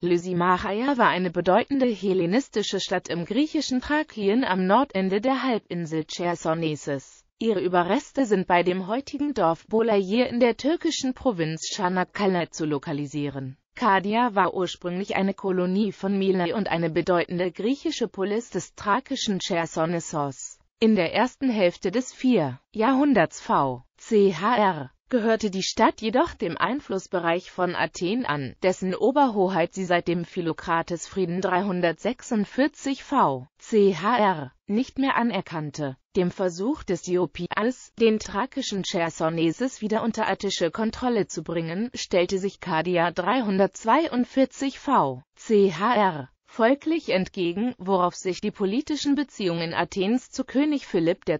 Lysimachaia war eine bedeutende hellenistische Stadt im griechischen Thrakien am Nordende der Halbinsel Chersonesus. Ihre Überreste sind bei dem heutigen Dorf Bolayir in der türkischen Provinz Çanakkale zu lokalisieren. Kadia war ursprünglich eine Kolonie von Mile und eine bedeutende griechische Polis des thrakischen Chersonesos. In der ersten Hälfte des 4. Jahrhunderts v. chr gehörte die Stadt jedoch dem Einflussbereich von Athen an, dessen Oberhoheit sie seit dem Philokrates-Frieden 346 v. chr. nicht mehr anerkannte. Dem Versuch des Diopias, den thrakischen Chersoneses wieder unter attische Kontrolle zu bringen, stellte sich Kardia 342 v. chr folglich entgegen, worauf sich die politischen Beziehungen Athens zu König Philipp II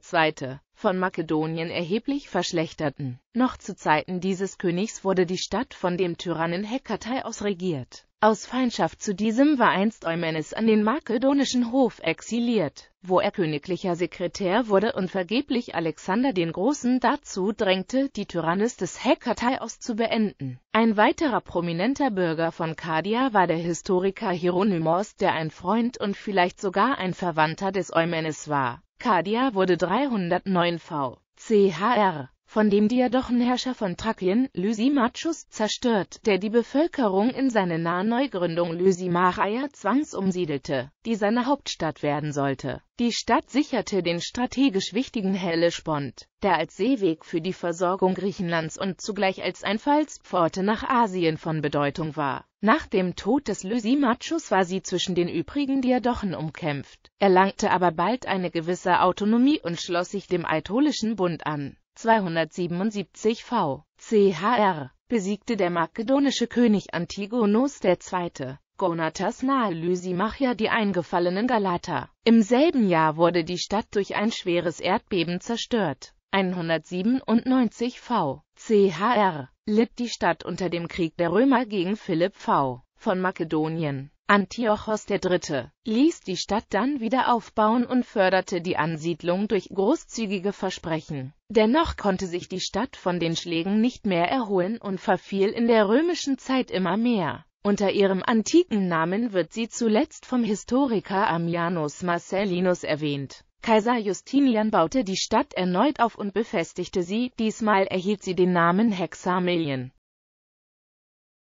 von Makedonien erheblich verschlechterten. Noch zu Zeiten dieses Königs wurde die Stadt von dem Tyrannen Hekatai aus regiert. Aus Feindschaft zu diesem war einst Eumenes an den makedonischen Hof exiliert, wo er königlicher Sekretär wurde und vergeblich Alexander den Großen dazu drängte, die Tyrannis des Hekatai beenden. Ein weiterer prominenter Bürger von Kadia war der Historiker Hieronymos, der ein Freund und vielleicht sogar ein Verwandter des Eumenes war. Kadia wurde 309 v. CHR von dem Diadochenherrscher von Trakien, Lysimachus, zerstört, der die Bevölkerung in seine nahe Neugründung Lysimachaia zwangsumsiedelte, die seine Hauptstadt werden sollte. Die Stadt sicherte den strategisch wichtigen Hellespont, der als Seeweg für die Versorgung Griechenlands und zugleich als Einfallspforte nach Asien von Bedeutung war. Nach dem Tod des Lysimachus war sie zwischen den übrigen Diadochen umkämpft, erlangte aber bald eine gewisse Autonomie und schloss sich dem Aetolischen Bund an. 277 v. chr. besiegte der makedonische König Antigonos II. Gonatas nahe Lysimachia die eingefallenen Galater. Im selben Jahr wurde die Stadt durch ein schweres Erdbeben zerstört 197 v. Chr. litt die Stadt unter dem Krieg der Römer gegen Philipp v. von Makedonien. Antiochos III. ließ die Stadt dann wieder aufbauen und förderte die Ansiedlung durch großzügige Versprechen. Dennoch konnte sich die Stadt von den Schlägen nicht mehr erholen und verfiel in der römischen Zeit immer mehr. Unter ihrem antiken Namen wird sie zuletzt vom Historiker Ammianus Marcellinus erwähnt Kaiser Justinian baute die Stadt erneut auf und befestigte sie, diesmal erhielt sie den Namen Hexamilien